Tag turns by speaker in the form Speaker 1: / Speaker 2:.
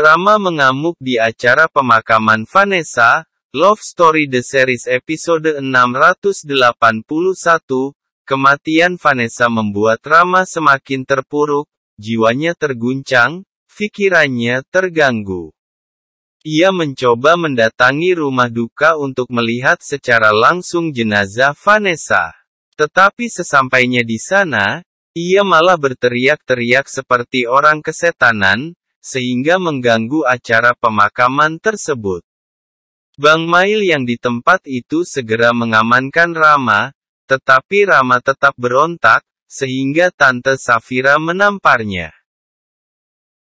Speaker 1: Rama mengamuk di acara pemakaman Vanessa, Love Story The Series episode 681, kematian Vanessa membuat Rama semakin terpuruk, jiwanya terguncang, fikirannya terganggu. Ia mencoba mendatangi rumah duka untuk melihat secara langsung jenazah Vanessa. Tetapi sesampainya di sana, ia malah berteriak-teriak seperti orang kesetanan, sehingga mengganggu acara pemakaman tersebut. Bang Mail yang di tempat itu segera mengamankan Rama, tetapi Rama tetap berontak, sehingga Tante Safira menamparnya.